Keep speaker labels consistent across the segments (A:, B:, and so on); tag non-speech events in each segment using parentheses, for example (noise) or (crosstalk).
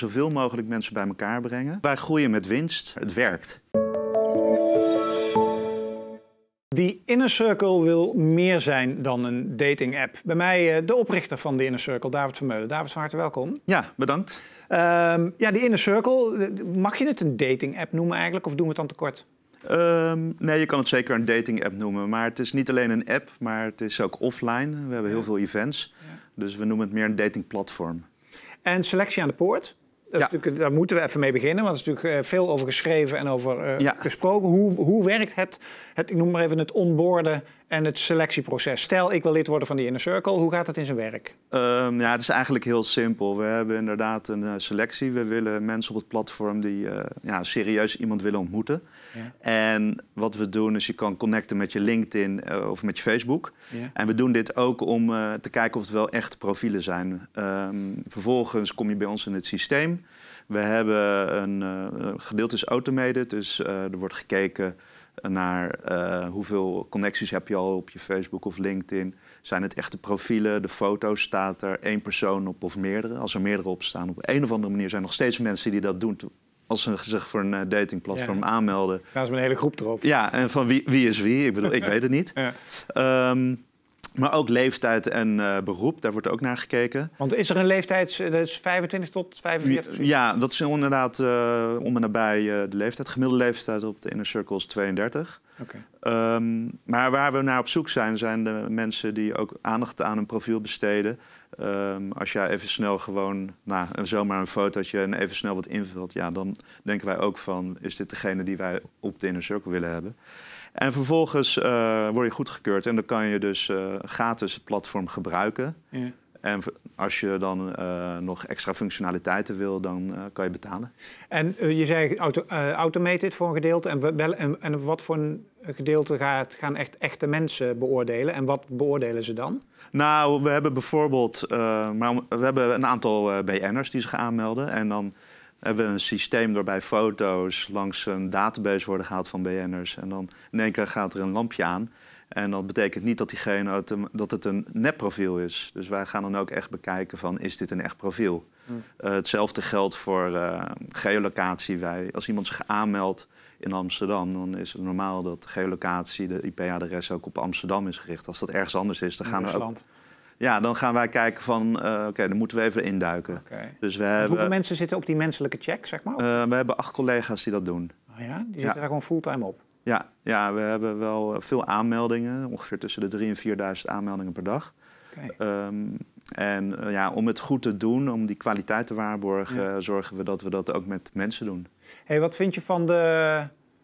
A: Zoveel mogelijk mensen bij elkaar brengen. Wij groeien met winst. Het werkt.
B: Die Inner Circle wil meer zijn dan een dating app. Bij mij eh, de oprichter van de Inner Circle, David Vermeulen. David, van harte welkom. Ja, bedankt.
A: Ehm, ja, die Inner Circle, mag je het een dating app noemen eigenlijk of doen we het dan tekort? Um, ehm, nee, je kan het zeker een dating app noemen. Maar het is niet alleen een app, maar het is ook offline. We hebben heel veel events. Dus we noemen het meer een datingplatform. En selectie aan de poort?
B: Dat ja. daar moeten we even mee beginnen, want er is natuurlijk eh, veel over geschreven en over eh, gesproken. Hoe, hoe werkt het, het, ik noem maar even het onboorden en het selectieproces. Stel, ik wil lid worden van die Inner Circle. Hoe gaat dat in zijn werk?
A: Ehm, ja, het is eigenlijk heel simpel. We hebben inderdaad een eh, selectie. We willen mensen op het platform die eh, ja, serieus iemand willen ontmoeten. Ja. En wat we doen is je kan connecten met je LinkedIn eh, of met je Facebook. Ja. En we doen dit ook om te kijken of het wel echte profielen zijn. Ehm, vervolgens kom je bij ons in het systeem. We hebben een gedeelte is automated, dus er wordt gekeken naar eh, hoeveel connecties heb je al op je Facebook of LinkedIn. Zijn het echte profielen? De foto's staat er één persoon op of meerdere. Als er meerdere op staan, op een of andere manier zijn er nog steeds mensen die dat doen. Als ze zich voor een eh, datingplatform aanmelden.
B: Gaan ze een hele groep erop.
A: Ja, en van wie, wie is wie? Ik bedoel, ik (laughs) weet het niet. Ja. Ehm, maar ook leeftijd en eh, beroep, daar wordt ook naar gekeken.
B: Want is er een leeftijd, eh, dat is 25 tot
A: 45? Ja, dat is inderdaad uh, om en nabij de leeftijd. Gemiddelde leeftijd op de inner circle 32. Ehm, maar waar we naar op zoek zijn, zijn de mensen die ook aandacht aan een profiel besteden. Ehm, als jij even snel gewoon, nou, zomaar een fotootje en even snel wat invult, ja, dan denken wij ook van, is dit degene die wij op de inner circle willen hebben? En vervolgens eh, word je goedgekeurd en dan kan je dus eh, gratis het platform gebruiken. En als je dan eh, nog extra functionaliteiten wil, dan eh, kan je betalen. En eh, je zei auto, automated voor een gedeelte. En, wel, en, en
B: wat voor een gedeelte gaat, gaan echt echte mensen beoordelen? En wat beoordelen ze dan?
A: Nou, we hebben bijvoorbeeld maar we hebben een aantal BN'ers die zich aanmelden. En dan hebben we een systeem waarbij foto's langs een database worden gehaald van BN'ers. En dan in één keer gaat er een lampje aan. En dat betekent niet dat, diegene dat het een nepprofiel is. Dus wij gaan dan ook echt bekijken van, is dit een echt profiel? Mm. Eh, hetzelfde geldt voor eh, geolocatie. Wij, als iemand zich aanmeldt in Amsterdam, dan is het normaal dat geolocatie, de IP-adres ook op Amsterdam is gericht. Als dat ergens anders is, dan gaan we Ja, dan gaan wij kijken van, eh, oké, dan moeten we even induiken. Dus we hebben, hoeveel mensen
B: zitten op die menselijke check, zeg
A: maar? we hebben acht collega's die dat doen.
B: Oh ja, die zitten ja. daar gewoon fulltime op?
A: Ja, ja, we hebben wel eh, veel aanmeldingen, ongeveer tussen de 3.000 en 4.000 aanmeldingen per dag. Ehm, en eh, ja, om het goed te doen, om die kwaliteit te waarborgen, eh, zorgen we dat we dat ook met mensen doen.
B: Hey, wat vind je van de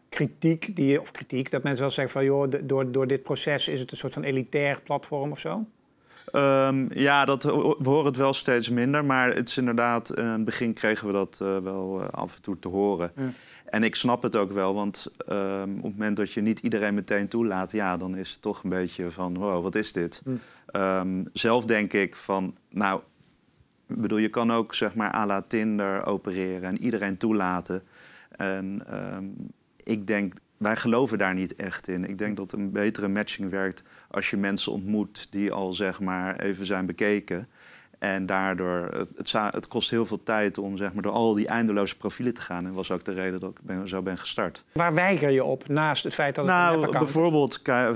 B: kritiek, die, of kritiek, dat mensen wel zeggen van joh, door, door dit proces is het een soort van elitair platform of zo?
A: Ehm, ja, dat, we horen het wel steeds minder, maar het is inderdaad, in het begin kregen we dat wel af en toe te horen. Ja. En ik snap het ook wel, want ehm, op het moment dat je niet iedereen meteen toelaat, ja, dan is het toch een beetje van, wow, wat is dit? Hmm. Ehm, zelf denk ik van, nou, bedoel, je kan ook zeg maar à la Tinder opereren en iedereen toelaten. En ehm, ik denk, wij geloven daar niet echt in. Ik denk dat een betere matching werkt als je mensen ontmoet die al zeg maar even zijn bekeken. En daardoor, het, het, kost heel veel tijd om zeg maar, door al die eindeloze profielen te gaan. En was ook de reden dat ik zo ben gestart.
B: Waar weiger je op naast het feit dat het nou, bijvoorbeeld
A: eh,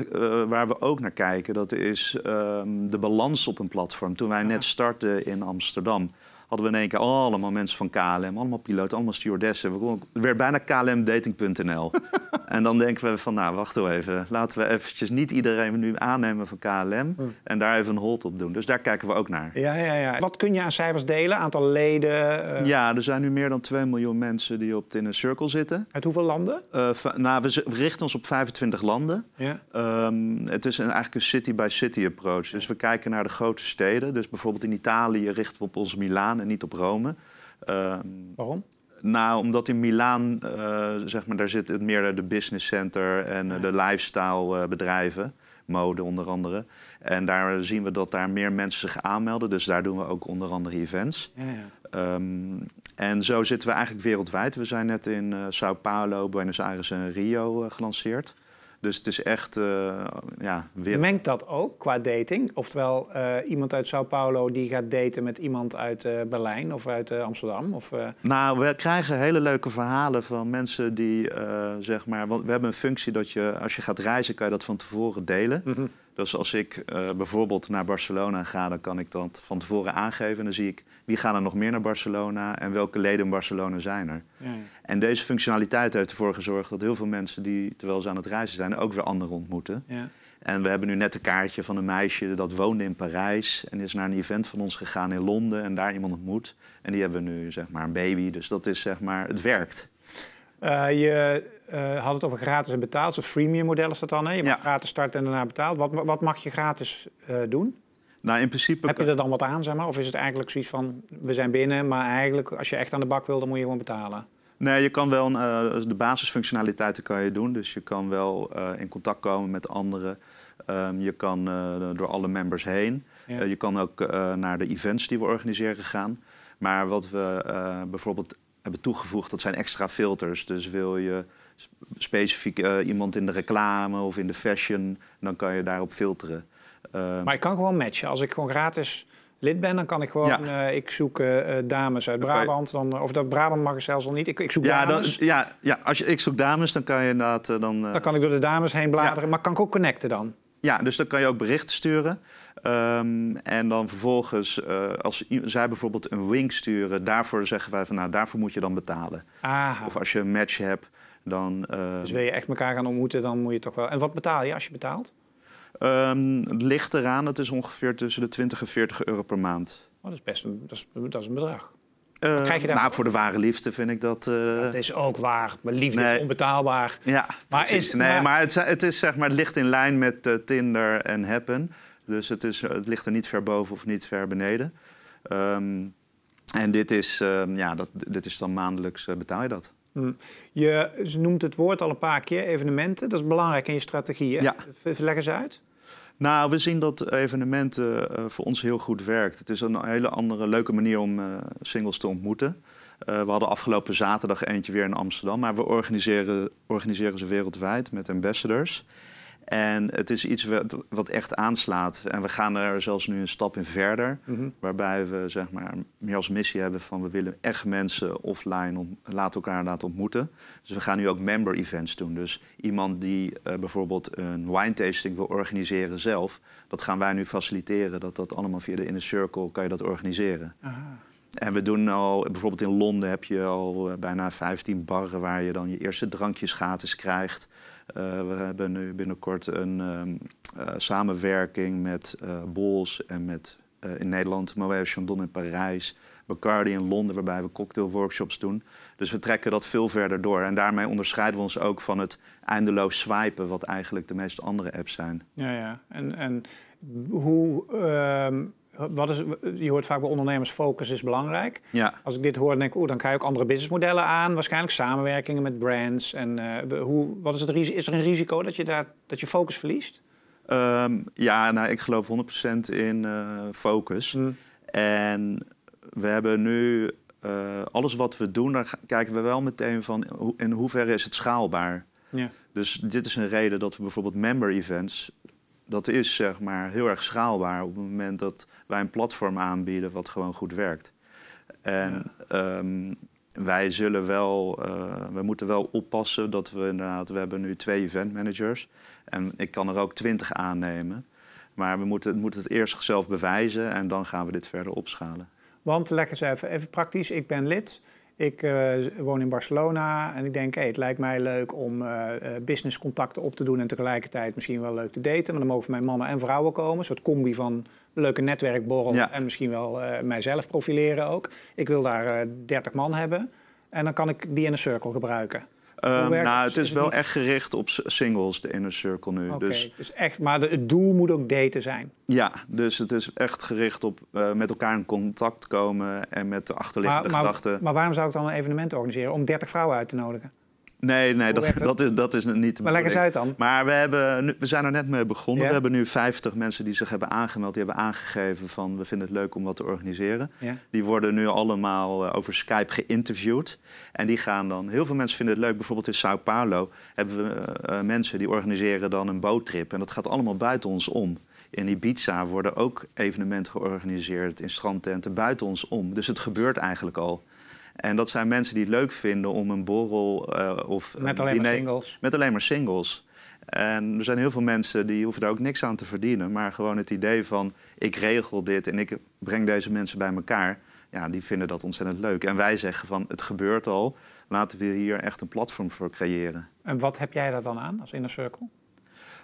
A: waar we ook naar kijken, dat is ehm, de balans op een platform. Toen wij net startten in Amsterdam, hadden we in één keer allemaal mensen van KLM, allemaal piloten, allemaal stewardessen. We het werd bijna KLMdating.nl. (laughs) (laughs) en dan denken we van, nou, wacht even. Laten we eventjes niet iedereen nu aannemen van KLM... Hm. en daar even een hold op doen. Dus daar kijken we ook naar. Ja, ja, ja. Wat kun je aan cijfers delen? Aantal leden? Eh? Ja, er zijn nu meer dan 2 miljoen mensen die op een Circle zitten. Uit hoeveel landen? Uh, nou, we richten ons op 25 landen. Ja. Ehm, het is een, eigenlijk een city-by-city approach. Dus we kijken naar de grote steden. Dus bijvoorbeeld in Italië richten we op ons Milaan en niet op Rome. Ehm, Waarom? nou, omdat in Milaan, uh, zeg maar, daar zit het meer de business center en eh, de lifestyle eh, bedrijven. Mode onder andere. En daar zien we dat daar meer mensen zich aanmelden. Dus daar doen we ook onder andere events. Ja, ja. Ehm, en zo zitten we eigenlijk wereldwijd. We zijn net in Sao Paulo, Buenos Aires en Rio gelanceerd. Dus het is echt, uh, ja... Mengt dat ook qua dating? Oftewel,
B: eh, iemand uit Sao Paulo die gaat daten met iemand uit eh, Berlijn of uit Amsterdam? Of,
A: Nou, we krijgen hele leuke verhalen van mensen die, zeg maar... Want we hebben een functie dat je, als je gaat reizen, kan je dat van tevoren delen. Mhm. Dus als ik eh, bijvoorbeeld naar Barcelona ga, dan kan ik dat van tevoren aangeven. En dan zie ik wie gaan er nog meer naar Barcelona en welke leden in Barcelona zijn er. Ja, En deze functionaliteit heeft ervoor gezorgd dat heel veel mensen die terwijl ze aan het reizen zijn ook weer anderen ontmoeten. Ja. En we hebben nu net een kaartje van een meisje dat woonde in Parijs en is naar een event van ons gegaan in Londen en daar iemand ontmoet. En die hebben nu zeg maar een baby, dus dat is zeg maar, het werkt. Uh, je eh, hadden had het over gratis en betaald.
B: Zo'n freemium model is dat dan. Hè? Je mag gratis starten en daarna betaald. Wat, wat mag je gratis eh, doen? Nou, in principe... Heb je er dan wat aan, zeg maar? Of is het eigenlijk zoiets van, we zijn binnen, maar eigenlijk als je echt aan de bak wil, dan moet je gewoon betalen?
A: Nee, je kan wel uh, de basisfunctionaliteiten kan je doen. Dus je kan wel in contact komen met anderen. Ehm, je kan door alle members heen. je kan ook naar de events die we organiseren gaan. Maar wat we bijvoorbeeld hebben toegevoegd, dat zijn extra filters. Dus wil je specifiek eh, iemand in de reclame of in de fashion, dan kan je daarop filteren. Eh, maar
B: ik kan gewoon matchen. Als ik gewoon gratis lid ben, dan kan ik gewoon, ja. Eh, ik zoek dames uit Brabant, dan, of dat Brabant mag ik zelfs al niet. Ik, ik zoek ja, dames.
A: Dan, ja, ja, als je, ik zoek dames, dan kan je inderdaad... dan, dan
B: kan ik door de dames heen bladeren, maar kan ik ook connecten dan?
A: Ja, dus dan kan je ook berichten sturen. Ehm, en dan vervolgens, als zij bijvoorbeeld een wink sturen, daarvoor zeggen wij van nou, daarvoor moet je dan betalen. Aha. Of als je een match hebt, dan, dus ehm, wil je echt elkaar gaan ontmoeten,
B: dan moet je toch wel... En wat betaal je als je betaalt?
A: Ehm, het ligt eraan, het is ongeveer tussen de 20 en 40 euro per maand.
B: Oh, dat is best een, dat is, dat is een bedrag.
A: Uh, je daar... Nou, voor de ware liefde vind ik dat... Uh... is ook waar. Maar liefde is onbetaalbaar. Ja, maar Is, nee, maar, het, het, is, zeg maar, het ligt in lijn met eh, Tinder en Happen. Dus het, is, het ligt er niet ver boven of niet ver beneden. en dit is, ja, dat, dit is dan maandelijks eh, betaal je dat.
B: Hm. Je noemt het woord al een paar keer, evenementen. Dat is belangrijk in je strategie. Ja. Leg eens uit.
A: Nou, we zien dat evenementen eh, voor ons heel goed werkt. Het is een hele andere, leuke manier om eh, singles te ontmoeten. Eh, we hadden afgelopen zaterdag eentje weer in Amsterdam, maar we organiseren, organiseren ze wereldwijd met ambassadors. En het is iets wat, wat, echt aanslaat. En we gaan er zelfs nu een stap in verder. Mhm. Waarbij we zeg maar, meer als missie hebben van we willen echt mensen offline laten elkaar laten ontmoeten. Dus we gaan nu ook member events doen. Dus iemand die eh, bijvoorbeeld een wine tasting wil organiseren zelf. Dat gaan wij nu faciliteren. Dat dat allemaal via de Inner Circle kan je dat organiseren. Aha. En we doen al, bijvoorbeeld in Londen heb je al eh, bijna 15 barren waar je dan je eerste drankjes gratis krijgt. Eh, we hebben nu binnenkort een ehm, eh, samenwerking met uh, Bols en met in Nederland Moët Chandon in Parijs. Bacardi in Londen, waarbij we cocktailworkshops doen. Dus we trekken dat veel verder door. En daarmee onderscheiden we ons ook van het eindeloos swipen, wat eigenlijk de meeste andere apps zijn.
B: Ja, ja. En, en hoe. Ehm, wat is, je hoort vaak bij ondernemers focus is belangrijk. Ja. Als ik dit hoor, dan denk ik, oh, dan krijg ik andere businessmodellen aan. Waarschijnlijk samenwerkingen met brands. En eh, hoe, wat is, het, is er een risico dat je, daar, dat je focus verliest?
A: Ehm, ja, nou, ik geloof 100% in eh, focus. Mm. En we hebben nu eh, alles wat we doen, daar kijken we wel meteen van in hoeverre is het schaalbaar. Ja. Dus dit is een reden dat we bijvoorbeeld member events dat is zeg maar heel erg schaalbaar op het moment dat wij een platform aanbieden wat gewoon goed werkt. En ehm, wij zullen wel, eh, we moeten wel oppassen dat we inderdaad, we hebben nu twee event managers en ik kan er ook twintig aannemen. Maar we moeten, moeten het eerst zelf bewijzen en dan gaan we dit verder opschalen.
B: Want lekker eens even, even praktisch, ik ben lid. Ik eh, woon in Barcelona en ik denk, hey, het lijkt mij leuk om uh, businesscontacten op te doen en tegelijkertijd misschien wel leuk te daten. Maar dan mogen mijn mannen en vrouwen komen. Een soort combi van leuke netwerkborrel en misschien wel mijzelf profileren ook. Ik wil daar 30 man hebben en dan kan ik die in een cirkel gebruiken. Ehm, nou, het is wel
A: echt gericht op singles, de inner circle nu. Dus-,
B: dus, echt, maar het doel moet ook daten zijn.
A: Ja, dus het is echt gericht op eh, met elkaar in contact komen en met de achterliggende maar, gedachten. Maar
B: waarom zou ik dan een evenement organiseren om 30 vrouwen uit te nodigen?
A: Nee, nee dat, dat, is, dat is niet te Maar lekker eens uit dan. Maar we, hebben, we zijn er net mee begonnen. We hebben nu 50 mensen die zich hebben aangemeld. Die hebben aangegeven van we vinden het leuk om wat te organiseren. Die worden nu allemaal eh, over Skype geïnterviewd. En die gaan dan... Heel veel mensen vinden het leuk. Bijvoorbeeld in Sao Paulo hebben we eh, eh, mensen die organiseren dan een boottrip. En dat gaat allemaal buiten ons om. In Ibiza worden ook evenementen georganiseerd in strandtenten buiten ons om. Dus het gebeurt eigenlijk al. En dat zijn mensen die het leuk vinden om een borrel eh, of... Met alleen maar singles. Met alleen maar singles. En er zijn heel veel mensen die hoeven daar ook niks aan te verdienen. Maar gewoon het idee van ik regel dit en ik breng deze mensen bij elkaar. Ja, die vinden dat ontzettend leuk. En wij zeggen van het gebeurt al. Laten we hier echt een platform voor creëren.
B: En wat heb jij daar dan aan als Inner Circle?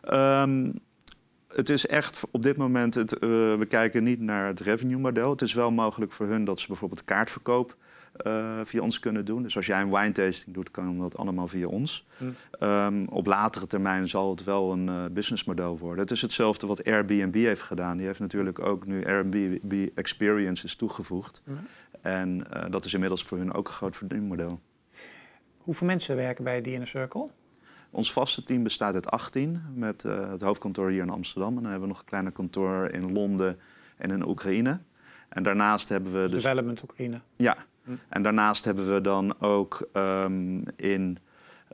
A: Ehm, het is echt op dit moment, het, eh, we kijken niet naar het revenue model. Het is wel mogelijk voor hun dat ze bijvoorbeeld kaartverkoop eh, via ons kunnen doen. Dus als jij een tasting doet, kan dat allemaal via ons. Hm. Ehm, op latere termijn zal het wel een uh, businessmodel worden. Het is hetzelfde wat Airbnb heeft gedaan. Die heeft natuurlijk ook nu Airbnb Experiences toegevoegd. Hm. En eh, dat is inmiddels voor hun ook een groot verdienmodel.
B: Hoeveel mensen werken bij The Inner Circle?
A: Ons vaste team bestaat uit 18, met het hoofdkantoor hier in Amsterdam. En dan hebben we nog een kleine kantoor in Londen en in Oekraïne. En daarnaast hebben we... Dus... dus- development Oekraïne. Ja, Mm. En daarnaast hebben we dan ook ehm, in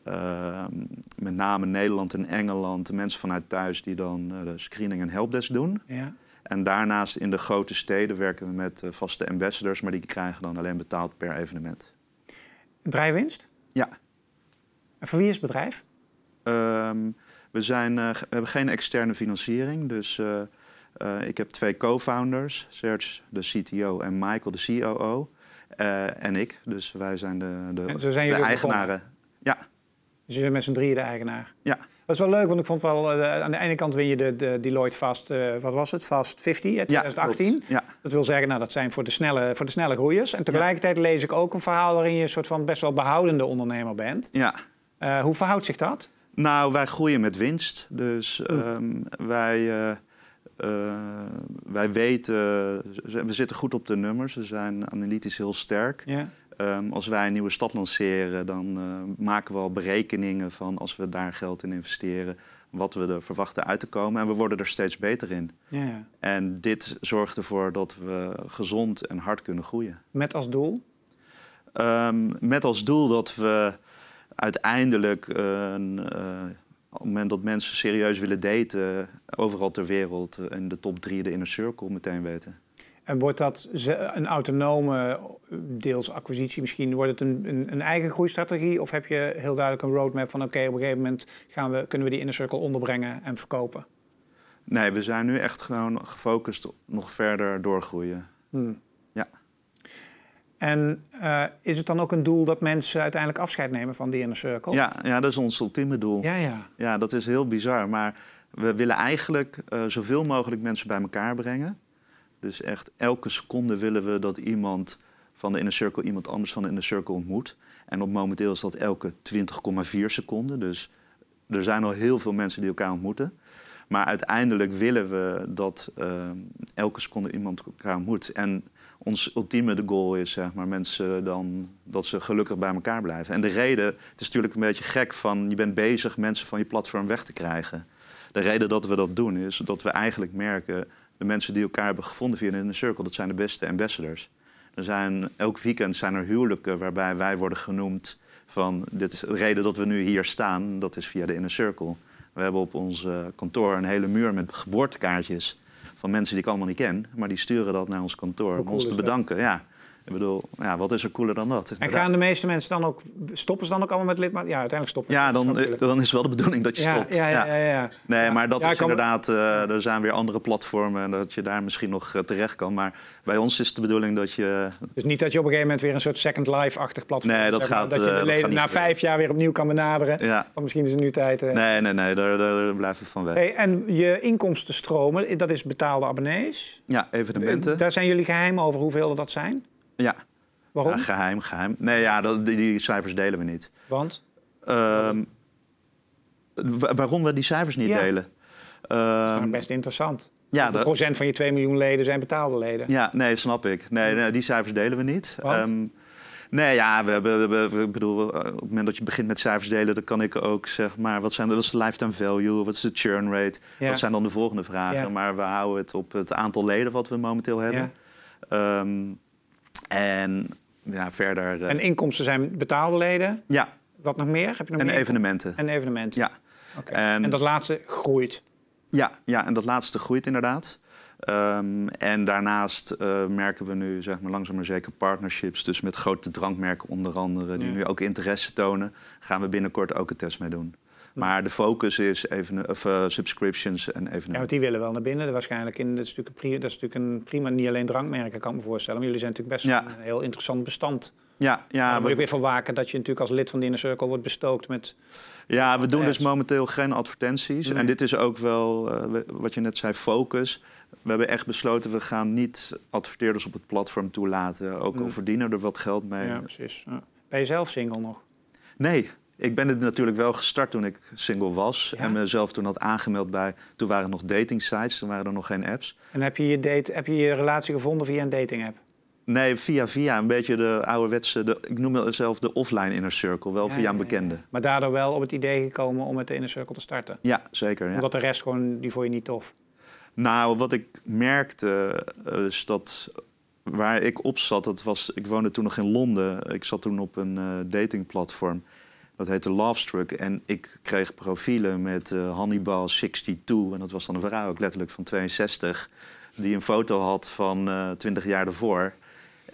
A: ehm, met name Nederland en Engeland mensen vanuit thuis die dan uh, de screening en helpdesk doen. Ja. En daarnaast in de grote steden werken we met eh, vaste ambassadors, maar die krijgen dan alleen betaald per evenement. Drijwinst? Ja. En voor wie is het bedrijf? Ehm, we, zijn, eh, we hebben geen externe financiering, dus ik heb twee co-founders, Serge, de CTO, en Michael, de COO. Eh, en ik. Dus wij zijn de, de, de eigenaren. Ja.
B: Dus je bent met z'n drieën de eigenaar. Ja. Dat is wel leuk, want ik vond wel... Eh, aan de ene kant win je de, de Deloitte Fast... Eh, wat was het? Vast 50 uit 2018. Ja, Dat wil zeggen, nou, dat zijn voor de snelle, voor de snelle groeiers. En tegelijkertijd lees ik ook een verhaal... waarin je een soort van best wel behoudende ondernemer bent. Ja. hoe verhoudt zich dat?
A: Nou, wij groeien met winst. Dus ehm, wij... Eh, wij weten, we zitten goed op de nummers, we zijn analytisch heel sterk. Ja. Ehm, als wij een nieuwe stad lanceren, dan eh, maken we al berekeningen van als we daar geld in investeren, wat we er verwachten uit te komen. En we worden er steeds beter in. Ja, En dit zorgt ervoor dat we gezond en hard kunnen groeien.
B: Met als doel?
A: Ehm, met als doel dat we uiteindelijk een. Eh, op het moment dat mensen serieus willen daten, eh, overal ter wereld en eh, de top drie de inner circle meteen weten.
B: En wordt dat een autonome, deels acquisitie misschien, wordt het een, een, een eigen groeistrategie? Of heb je heel duidelijk een roadmap van oké, op een gegeven moment gaan we, kunnen we die inner circle onderbrengen en verkopen?
A: Nee, we zijn nu echt gewoon gefocust nog verder doorgroeien.
B: Hmm. En eh, is het dan ook een doel dat mensen uiteindelijk afscheid nemen van die inner circle? Ja,
A: ja dat is ons ultieme doel. Ja, ja. ja, dat is heel bizar. Maar we willen eigenlijk eh, zoveel mogelijk mensen bij elkaar brengen. Dus echt elke seconde willen we dat iemand van de inner circle iemand anders van de inner circle ontmoet. En op momenteel is dat elke 20,4 seconden. Dus er zijn al heel veel mensen die elkaar ontmoeten. Maar uiteindelijk willen we dat eh, elke seconde iemand elkaar ontmoet. En ons ultieme goal is, zeg maar, mensen dan dat ze gelukkig bij elkaar blijven. En de reden, het is natuurlijk een beetje gek van je bent bezig mensen van je platform weg te krijgen. De reden dat we dat doen is dat we eigenlijk merken de mensen die elkaar hebben gevonden via een circle, dat zijn de beste ambassadors. Er zijn, elk weekend zijn er huwelijken waarbij wij worden genoemd van dit is de reden dat we nu hier staan, dat is via de Inner Circle. We hebben op ons eh, kantoor een hele muur met geboortekaartjes van mensen die ik allemaal niet ken. Maar die sturen dat naar ons kantoor om ons te bedanken. Ja. Ik bedoel, ja, wat is er cooler dan dat? En gaan
B: de meeste mensen dan ook, stoppen ze dan ook allemaal met lidmaat? Ja, uiteindelijk stoppen Ja, dan,
A: dan is wel de bedoeling dat je stopt. Ja, ja, ja. ja
B: nee, maar dat is inderdaad,
A: eh, er zijn weer andere platformen dat je daar misschien nog eh, terecht kan. Maar bij ons is de bedoeling dat je...
B: Dus niet dat je op een gegeven moment weer een soort Second Life-achtig platform... Nee, dat hebt, gaat... Dat je eh, dat niet na vijf jaar weer opnieuw kan benaderen. Van misschien is het nu tijd... Uh... Nee,
A: nee, nee, daar, daar blijven we van weg.
B: en je inkomstenstromen, dat is betaalde abonnees?
A: Ja, evenementen.
B: Daar zijn jullie geheim over hoeveel er dat zijn?
A: Ja. Waarom? geheim, geheim. Nee, ja, dat, die, cijfers delen we niet. Want? Um, waarom we die cijfers niet delen? dat is ehm, best interessant. Ja, de procent van je 2 miljoen leden
B: zijn betaalde leden.
A: Ja, nee, snap ik. Nee, nee die cijfers delen we niet. Ehm, nee, ja, we hebben, we, we, ik bedoel, op het moment dat je begint met cijfers delen, dan kan ik ook zeg maar, wat, zijn, is de lifetime value, wat is de churn rate, wat zijn dan de volgende vragen. Maar we houden het op het aantal leden wat we momenteel hebben. Ja. En ja, verder... Eh, en inkomsten
B: zijn betaalde leden? Ja. Wat nog meer? Heb je nog en evenementen.
A: En evenementen. Ja. Okay. En... dat laatste groeit? Ja, ja, en dat laatste groeit inderdaad. Ehm, en daarnaast eh, merken we nu zeg maar, langzaam maar zeker partnerships. Dus met grote drankmerken onder andere, die nu ook interesse tonen. Gaan we binnenkort ook een test mee doen. Maar de focus is even, eh, eh, subscriptions en evenementen. Ja, want die
B: willen wel naar binnen. Waarschijnlijk in, dat, is natuurlijk dat is natuurlijk een prima, niet alleen drankmerken, kan ik me voorstellen. Maar jullie zijn natuurlijk best een heel interessant bestand.
A: Ja, ja. Daar moet we... ik weer
B: van waken dat je natuurlijk als lid van de Inner Circle wordt bestookt met...
A: Ja, we doen dus momenteel geen advertenties. Mm. En dit is ook wel, eh, wat je net zei, focus. We hebben echt besloten, we gaan niet adverteerders op het platform toelaten. Ook mm. al verdienen we er wat geld mee. Ja, precies. Ja.
B: Ben je zelf single nog?
A: Nee ik ben het natuurlijk wel gestart toen ik single was. En mezelf toen had aangemeld bij... Toen waren er nog dating sites, toen waren er nog geen apps.
B: En heb je je, date, heb je, je relatie gevonden via een dating app?
A: Nee, via via. Een beetje de ouderwetse... De, ik noem het zelf de offline inner circle. Wel via een bekende.
B: maar daardoor wel op het idee gekomen om met de inner circle te starten?
A: Ja, zeker. Omdat de rest
B: gewoon... Die vond je niet tof?
A: Nou, wat ik merkte eh, is dat waar ik op zat, dat was, ik woonde toen nog in Londen. Ik zat toen op een uh, datingplatform. Dat heette Struck. En ik kreeg profielen met eh, Hannibal 62. En dat was dan een vrouw, ook letterlijk van 62. Die een foto had van 20 eh, jaar ervoor.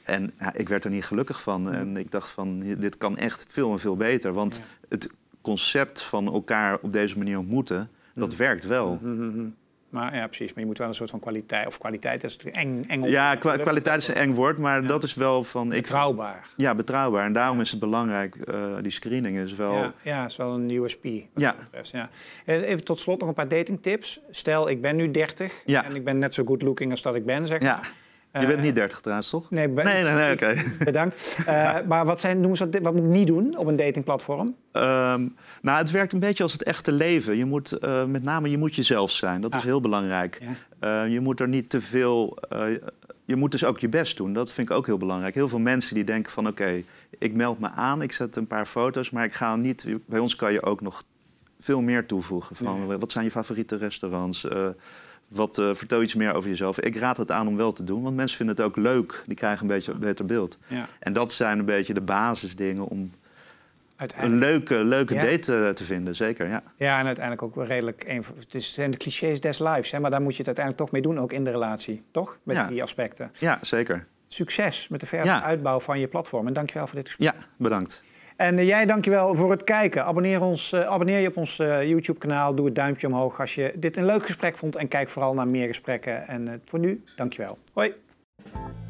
A: En ik werd er niet gelukkig van. En ik dacht van, dit kan echt veel en veel beter. Want het concept van elkaar op deze manier ontmoeten, dat mm. werkt wel. Ja.
B: Mm-hmm, mm-hmm. Maar ja, precies. Maar je moet wel een soort van kwaliteit. Of kwaliteit is natuurlijk eng. eng ja, kwaliteit
A: is een eng woord, maar dat is wel van. Ik, betrouwbaar. ja, betrouwbaar. En daarom is het belangrijk. Eh, die screening is wel. Ja,
B: ja, is wel een USP. ja. ja. Eh, even tot slot nog een paar datingtips. Stel, ik ben nu 30 en ik ben net zo good looking als dat ik ben, zeg
A: Ja. Je bent eh, niet 30 trouwens, toch? Nee, nee, nee, nee oké. Bedankt. Eh, (laughs) maar wat, zijn, wat moet ik niet doen op een datingplatform? Ehm, nou, het werkt een beetje als het echte leven. Je moet, eh, met name je moet jezelf zijn. Dat is ah. heel belangrijk. je moet er niet te veel... je moet dus ook je best doen. Dat vind ik ook heel belangrijk. Heel veel mensen die denken van... oké, ik meld me aan, ik zet een paar foto's... maar ik ga niet... Bij ons kan je ook nog veel meer toevoegen. Van, Wat zijn je favoriete restaurants? Wat, uh, vertel iets meer over jezelf. Ik raad het aan om wel te doen, want mensen vinden het ook leuk. Die krijgen een beetje een beter beeld. Ja. En dat zijn een beetje de basisdingen om een leuke, leuke date eh, te vinden, zeker. Ja.
B: ja, en uiteindelijk ook redelijk... Een, het zijn de clichés des lives, hè, maar daar moet je het uiteindelijk toch mee doen, ook in de relatie, toch? Met die aspecten.
A: Ja, zeker.
B: Succes met de verdere uitbouw van je platform. En dankjewel voor dit
A: gesprek. Ja, bedankt.
B: En eh, jij dankjewel voor het kijken. Abonneer, ons, eh, abonneer je op ons eh, YouTube-kanaal. Doe het duimpje omhoog als je dit een leuk gesprek vond. En kijk vooral naar meer gesprekken. En voor nu, dankjewel. Hoi.